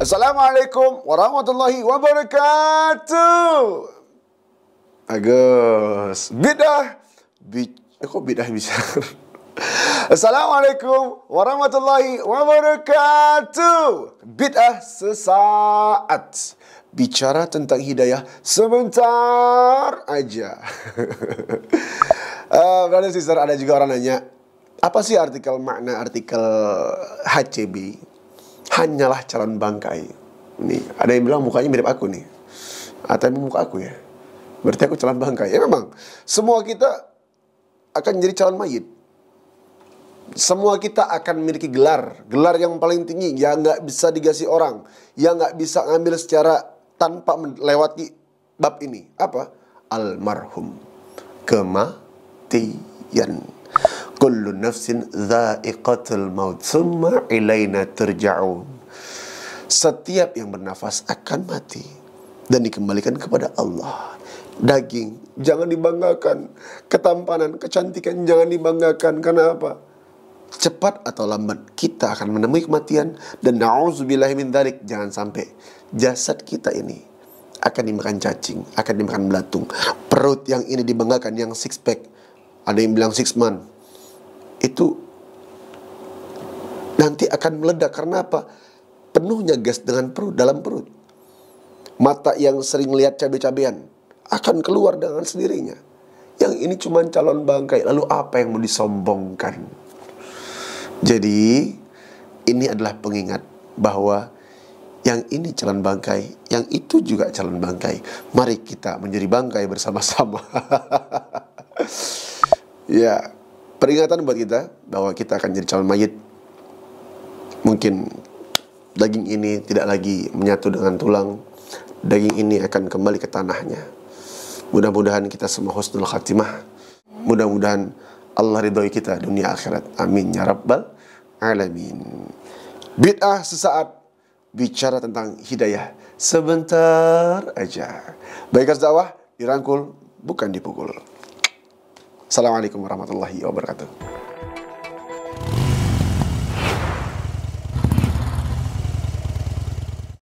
Assalamualaikum warahmatullahi wabarakatuh. Agus. Bidah. Bi eh, kok bidah bisa? Assalamualaikum warahmatullahi wabarakatuh. Bid'ah sesaat. Bicara tentang hidayah sebentar aja. uh, brother sister ada juga orang nanya, apa sih artikel makna artikel HCB? hanyalah calon bangkai. Nih, ada yang bilang mukanya mirip aku nih. Atau ah, muka aku ya. Berarti aku calon bangkai. Ya memang, semua kita akan jadi calon mayit. Semua kita akan memiliki gelar, gelar yang paling tinggi yang nggak bisa digasih orang, yang nggak bisa ngambil secara tanpa melewati bab ini. Apa? Almarhum. Kematian. Kullu nafsin maut summa ilaina terja'un. Setiap yang bernafas akan mati dan dikembalikan kepada Allah. Daging jangan dibanggakan, ketampanan, kecantikan jangan dibanggakan karena apa? Cepat atau lambat kita akan menemui kematian dan nauzubillah min dzalik jangan sampai jasad kita ini akan dimakan cacing, akan dimakan belatung. Perut yang ini dibanggakan, yang six pack. Ada yang bilang six man. Itu nanti akan meledak. Karena apa? penuhnya gas dengan perut dalam perut. Mata yang sering lihat cabai-cabean akan keluar dengan sendirinya. Yang ini cuma calon bangkai, lalu apa yang mau disombongkan? Jadi, ini adalah pengingat bahwa yang ini calon bangkai, yang itu juga calon bangkai. Mari kita menjadi bangkai bersama-sama. ya, peringatan buat kita bahwa kita akan jadi calon mayit. Mungkin daging ini tidak lagi menyatu dengan tulang, daging ini akan kembali ke tanahnya. Mudah-mudahan kita semua husnul khatimah. Mudah-mudahan Allah ridhoi kita dunia akhirat. Amin ya rabbal alamin. Bid'ah sesaat bicara tentang hidayah sebentar aja. Baik dakwah dirangkul bukan dipukul. Assalamualaikum warahmatullahi wabarakatuh.